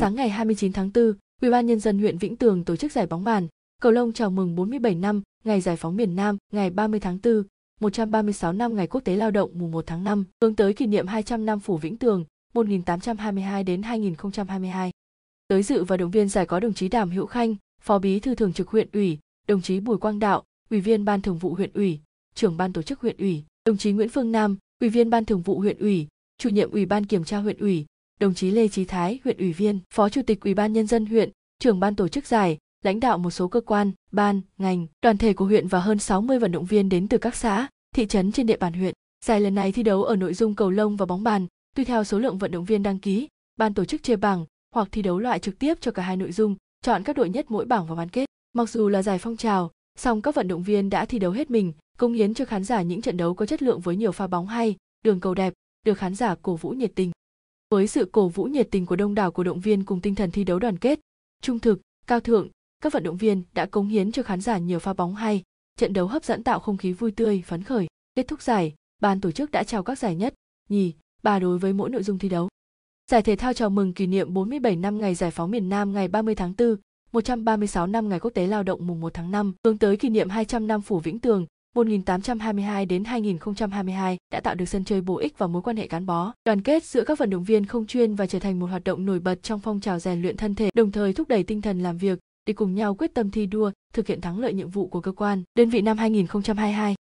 Sáng ngày 29 tháng 4, Ủy ban nhân dân huyện Vĩnh Tường tổ chức giải bóng bàn. Cầu lông chào mừng 47 năm ngày giải phóng miền Nam, ngày 30 tháng 4, 136 năm ngày quốc tế lao động mùng 1 tháng 5, hướng tới kỷ niệm 200 năm phủ Vĩnh Tường, 1822 đến 2022. Tới dự và động viên giải có đồng chí Đàm Hữu Khanh, Phó Bí thư Thường trực huyện ủy, đồng chí Bùi Quang Đạo, Ủy viên Ban Thường vụ huyện ủy, trưởng ban tổ chức huyện ủy, đồng chí Nguyễn Phương Nam, Ủy viên Ban Thường vụ huyện ủy, chủ nhiệm Ủy ban kiểm tra huyện ủy, đồng chí Lê Chí Thái, huyện ủy viên, Phó Chủ tịch Ủy ban nhân dân huyện, trưởng ban tổ chức giải, lãnh đạo một số cơ quan, ban, ngành, đoàn thể của huyện và hơn 60 vận động viên đến từ các xã, thị trấn trên địa bàn huyện. Giải lần này thi đấu ở nội dung cầu lông và bóng bàn, tùy theo số lượng vận động viên đăng ký, ban tổ chức chia bảng hoặc thi đấu loại trực tiếp cho cả hai nội dung, chọn các đội nhất mỗi bảng vào bán kết. Mặc dù là giải phong trào, song các vận động viên đã thi đấu hết mình, cống hiến cho khán giả những trận đấu có chất lượng với nhiều pha bóng hay, đường cầu đẹp, được khán giả cổ vũ nhiệt tình. Với sự cổ vũ nhiệt tình của đông đảo cổ động viên cùng tinh thần thi đấu đoàn kết, trung thực, cao thượng, các vận động viên đã cống hiến cho khán giả nhiều pha bóng hay, trận đấu hấp dẫn tạo không khí vui tươi, phấn khởi. Kết thúc giải, ban tổ chức đã trao các giải nhất, nhì, ba đối với mỗi nội dung thi đấu. Giải thể thao chào mừng kỷ niệm 47 năm ngày giải phóng miền Nam ngày 30 tháng 4, 136 năm ngày quốc tế lao động mùng 1 tháng 5, hướng tới kỷ niệm 200 năm phủ Vĩnh Tường, 1822 đến 2022 đã tạo được sân chơi bổ ích và mối quan hệ gắn bó, đoàn kết giữa các vận động viên không chuyên và trở thành một hoạt động nổi bật trong phong trào rèn luyện thân thể, đồng thời thúc đẩy tinh thần làm việc để cùng nhau quyết tâm thi đua, thực hiện thắng lợi nhiệm vụ của cơ quan, đơn vị năm 2022.